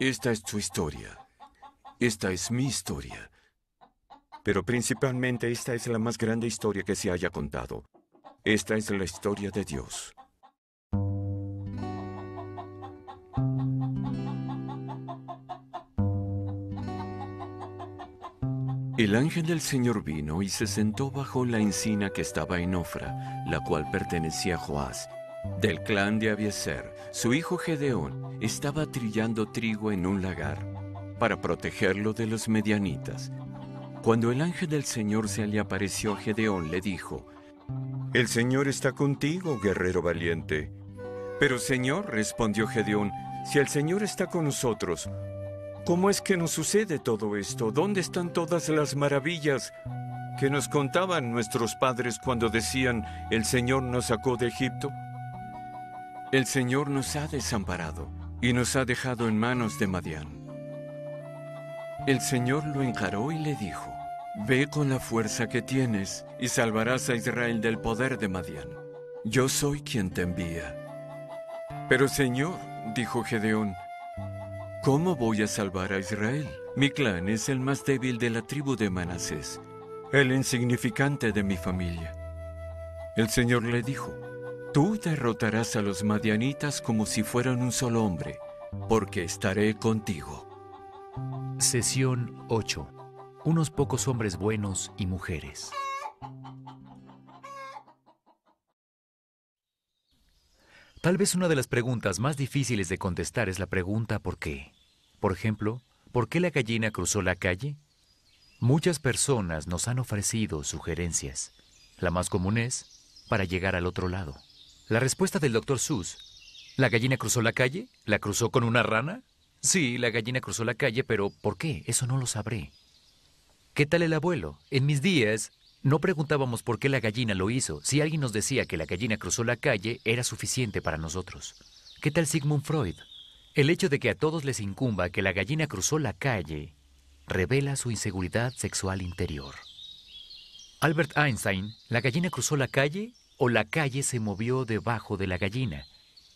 Esta es tu historia. Esta es mi historia. Pero principalmente esta es la más grande historia que se haya contado. Esta es la historia de Dios. El ángel del Señor vino y se sentó bajo la encina que estaba en Ofra, la cual pertenecía a Joás, del clan de Abieser, su hijo Gedeón, estaba trillando trigo en un lagar para protegerlo de los medianitas. Cuando el ángel del Señor se le apareció a Gedeón, le dijo, El Señor está contigo, guerrero valiente. Pero Señor, respondió Gedeón, si el Señor está con nosotros, ¿cómo es que nos sucede todo esto? ¿Dónde están todas las maravillas que nos contaban nuestros padres cuando decían, el Señor nos sacó de Egipto? El Señor nos ha desamparado y nos ha dejado en manos de Madián. El Señor lo encaró y le dijo, Ve con la fuerza que tienes y salvarás a Israel del poder de Madián. Yo soy quien te envía. Pero Señor, dijo Gedeón, ¿cómo voy a salvar a Israel? Mi clan es el más débil de la tribu de Manasés, el insignificante de mi familia. El Señor le dijo, Tú derrotarás a los madianitas como si fueran un solo hombre, porque estaré contigo. Sesión 8. Unos pocos hombres buenos y mujeres. Tal vez una de las preguntas más difíciles de contestar es la pregunta ¿por qué? Por ejemplo, ¿por qué la gallina cruzó la calle? Muchas personas nos han ofrecido sugerencias. La más común es para llegar al otro lado. La respuesta del doctor Suss. ¿La gallina cruzó la calle? ¿La cruzó con una rana? Sí, la gallina cruzó la calle, pero ¿por qué? Eso no lo sabré. ¿Qué tal el abuelo? En mis días no preguntábamos por qué la gallina lo hizo. Si alguien nos decía que la gallina cruzó la calle, era suficiente para nosotros. ¿Qué tal Sigmund Freud? El hecho de que a todos les incumba que la gallina cruzó la calle revela su inseguridad sexual interior. Albert Einstein, la gallina cruzó la calle, o la calle se movió debajo de la gallina.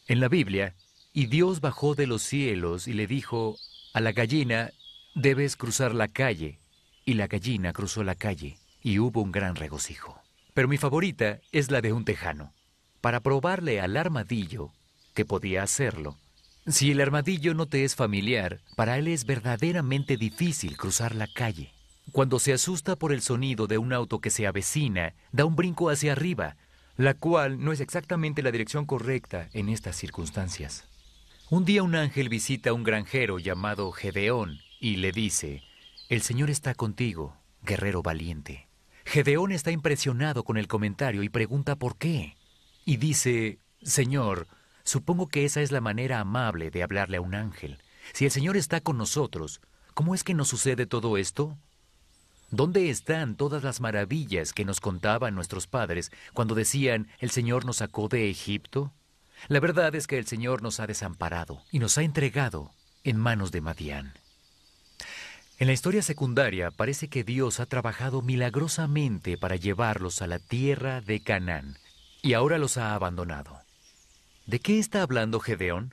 En la Biblia, y Dios bajó de los cielos y le dijo, a la gallina, debes cruzar la calle. Y la gallina cruzó la calle, y hubo un gran regocijo. Pero mi favorita es la de un tejano. Para probarle al armadillo que podía hacerlo, si el armadillo no te es familiar, para él es verdaderamente difícil cruzar la calle. Cuando se asusta por el sonido de un auto que se avecina, da un brinco hacia arriba, la cual no es exactamente la dirección correcta en estas circunstancias. Un día un ángel visita a un granjero llamado Gedeón y le dice, El Señor está contigo, guerrero valiente. Gedeón está impresionado con el comentario y pregunta por qué. Y dice, Señor, supongo que esa es la manera amable de hablarle a un ángel. Si el Señor está con nosotros, ¿cómo es que nos sucede todo esto? ¿Dónde están todas las maravillas que nos contaban nuestros padres cuando decían, el Señor nos sacó de Egipto? La verdad es que el Señor nos ha desamparado y nos ha entregado en manos de Madián. En la historia secundaria parece que Dios ha trabajado milagrosamente para llevarlos a la tierra de Canaán y ahora los ha abandonado. ¿De qué está hablando Gedeón?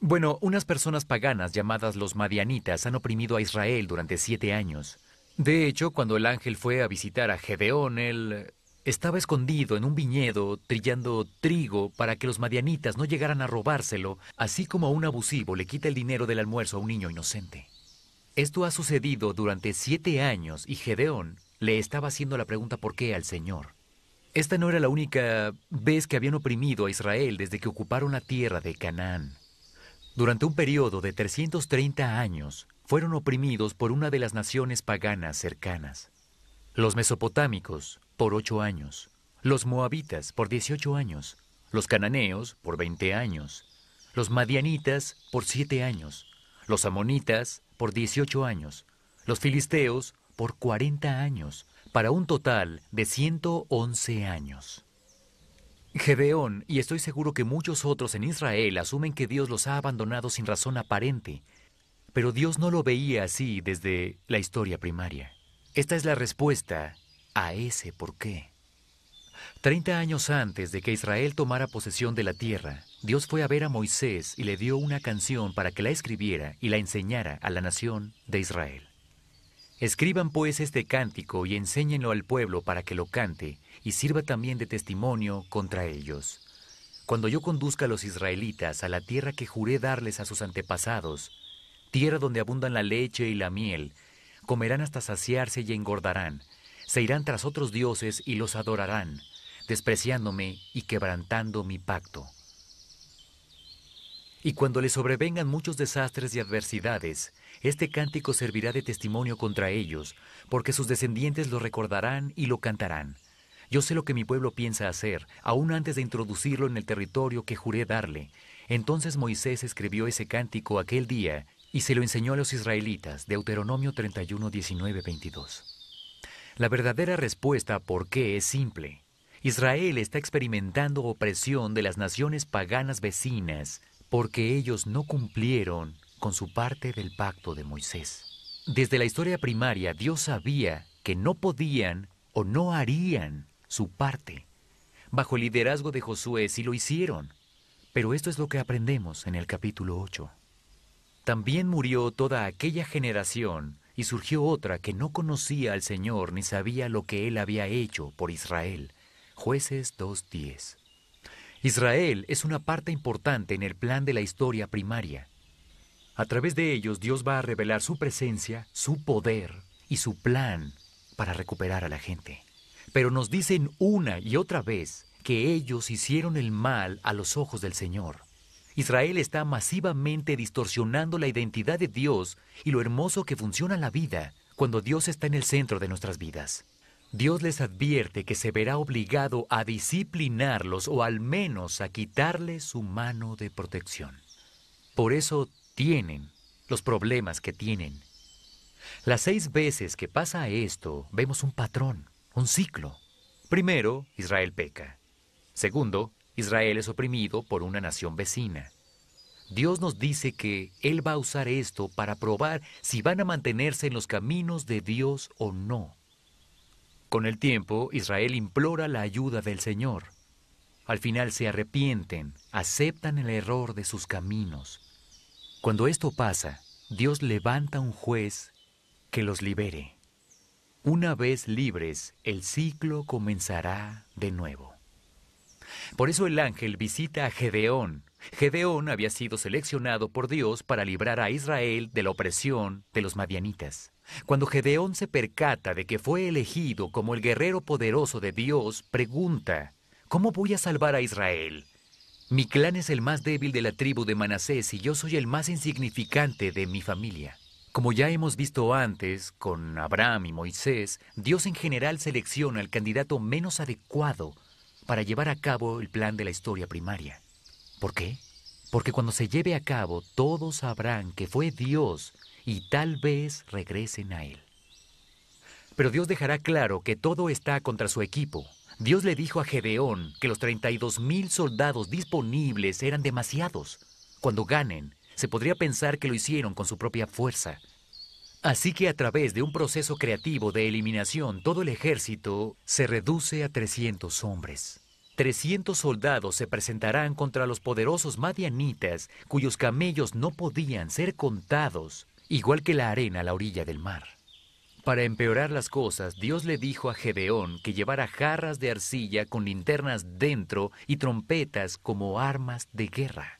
Bueno, unas personas paganas llamadas los madianitas han oprimido a Israel durante siete años. De hecho, cuando el ángel fue a visitar a Gedeón, él estaba escondido en un viñedo trillando trigo para que los madianitas no llegaran a robárselo, así como un abusivo le quita el dinero del almuerzo a un niño inocente. Esto ha sucedido durante siete años y Gedeón le estaba haciendo la pregunta por qué al Señor. Esta no era la única vez que habían oprimido a Israel desde que ocuparon la tierra de Canaán. Durante un periodo de 330 años, fueron oprimidos por una de las naciones paganas cercanas. Los mesopotámicos por ocho años, los moabitas por dieciocho años, los cananeos por veinte años, los madianitas por siete años, los amonitas por dieciocho años, los filisteos por cuarenta años, para un total de ciento once años. Gedeón, y estoy seguro que muchos otros en Israel asumen que Dios los ha abandonado sin razón aparente, pero Dios no lo veía así desde la historia primaria. Esta es la respuesta a ese por qué. Treinta años antes de que Israel tomara posesión de la tierra, Dios fue a ver a Moisés y le dio una canción para que la escribiera y la enseñara a la nación de Israel. Escriban pues este cántico y enséñenlo al pueblo para que lo cante y sirva también de testimonio contra ellos. Cuando yo conduzca a los israelitas a la tierra que juré darles a sus antepasados, tierra donde abundan la leche y la miel. Comerán hasta saciarse y engordarán. Se irán tras otros dioses y los adorarán, despreciándome y quebrantando mi pacto. Y cuando les sobrevengan muchos desastres y adversidades, este cántico servirá de testimonio contra ellos, porque sus descendientes lo recordarán y lo cantarán. Yo sé lo que mi pueblo piensa hacer, aún antes de introducirlo en el territorio que juré darle. Entonces Moisés escribió ese cántico aquel día y se lo enseñó a los israelitas, Deuteronomio 31, 19, 22. La verdadera respuesta a por qué es simple. Israel está experimentando opresión de las naciones paganas vecinas porque ellos no cumplieron con su parte del pacto de Moisés. Desde la historia primaria, Dios sabía que no podían o no harían su parte. Bajo el liderazgo de Josué sí lo hicieron. Pero esto es lo que aprendemos en el capítulo 8. También murió toda aquella generación, y surgió otra que no conocía al Señor ni sabía lo que Él había hecho por Israel. Jueces 2.10. Israel es una parte importante en el plan de la historia primaria. A través de ellos Dios va a revelar su presencia, su poder y su plan para recuperar a la gente. Pero nos dicen una y otra vez que ellos hicieron el mal a los ojos del Señor. Israel está masivamente distorsionando la identidad de Dios y lo hermoso que funciona la vida cuando Dios está en el centro de nuestras vidas. Dios les advierte que se verá obligado a disciplinarlos o al menos a quitarles su mano de protección. Por eso tienen los problemas que tienen. Las seis veces que pasa esto, vemos un patrón, un ciclo. Primero, Israel peca. Segundo, Israel es oprimido por una nación vecina. Dios nos dice que Él va a usar esto para probar si van a mantenerse en los caminos de Dios o no. Con el tiempo, Israel implora la ayuda del Señor. Al final se arrepienten, aceptan el error de sus caminos. Cuando esto pasa, Dios levanta un juez que los libere. Una vez libres, el ciclo comenzará de nuevo. Por eso el ángel visita a Gedeón. Gedeón había sido seleccionado por Dios para librar a Israel de la opresión de los madianitas. Cuando Gedeón se percata de que fue elegido como el guerrero poderoso de Dios, pregunta, ¿cómo voy a salvar a Israel? Mi clan es el más débil de la tribu de Manasés y yo soy el más insignificante de mi familia. Como ya hemos visto antes, con Abraham y Moisés, Dios en general selecciona al candidato menos adecuado para llevar a cabo el plan de la historia primaria. ¿Por qué? Porque cuando se lleve a cabo, todos sabrán que fue Dios y tal vez regresen a Él. Pero Dios dejará claro que todo está contra su equipo. Dios le dijo a Gedeón que los 32 mil soldados disponibles eran demasiados. Cuando ganen, se podría pensar que lo hicieron con su propia fuerza. Así que a través de un proceso creativo de eliminación, todo el ejército se reduce a 300 hombres. 300 soldados se presentarán contra los poderosos madianitas, cuyos camellos no podían ser contados, igual que la arena a la orilla del mar. Para empeorar las cosas, Dios le dijo a Gedeón que llevara jarras de arcilla con linternas dentro y trompetas como armas de guerra.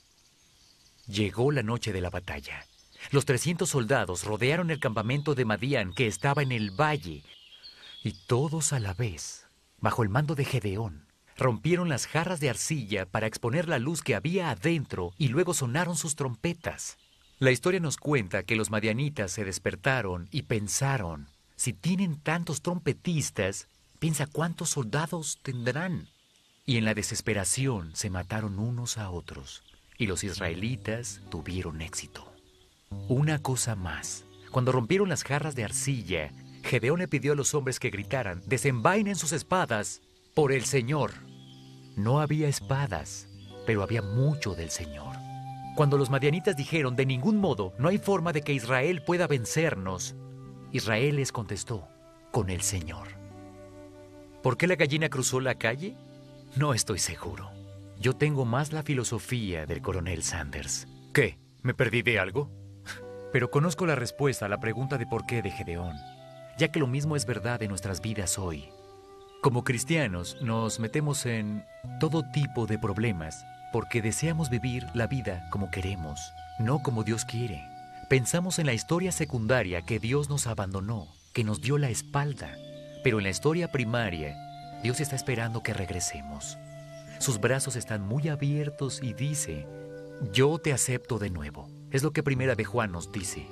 Llegó la noche de la batalla. Los 300 soldados rodearon el campamento de Madian que estaba en el valle y todos a la vez, bajo el mando de Gedeón, rompieron las jarras de arcilla para exponer la luz que había adentro y luego sonaron sus trompetas. La historia nos cuenta que los madianitas se despertaron y pensaron, si tienen tantos trompetistas, piensa cuántos soldados tendrán. Y en la desesperación se mataron unos a otros, y los israelitas tuvieron éxito una cosa más. Cuando rompieron las jarras de arcilla, Gedeón le pidió a los hombres que gritaran, desenvainen sus espadas por el Señor. No había espadas, pero había mucho del Señor. Cuando los madianitas dijeron, de ningún modo, no hay forma de que Israel pueda vencernos, Israel les contestó, con el Señor. ¿Por qué la gallina cruzó la calle? No estoy seguro. Yo tengo más la filosofía del coronel Sanders. ¿Qué? ¿Me perdí de algo? Pero conozco la respuesta a la pregunta de por qué de Gedeón, ya que lo mismo es verdad en nuestras vidas hoy. Como cristianos nos metemos en todo tipo de problemas porque deseamos vivir la vida como queremos, no como Dios quiere. Pensamos en la historia secundaria que Dios nos abandonó, que nos dio la espalda, pero en la historia primaria Dios está esperando que regresemos. Sus brazos están muy abiertos y dice, yo te acepto de nuevo. Es lo que Primera de Juan nos dice.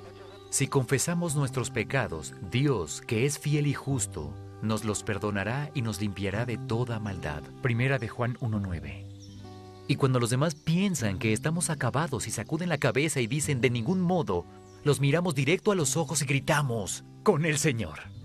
Si confesamos nuestros pecados, Dios, que es fiel y justo, nos los perdonará y nos limpiará de toda maldad. Primera de Juan 1.9. Y cuando los demás piensan que estamos acabados y sacuden la cabeza y dicen de ningún modo, los miramos directo a los ojos y gritamos, con el Señor.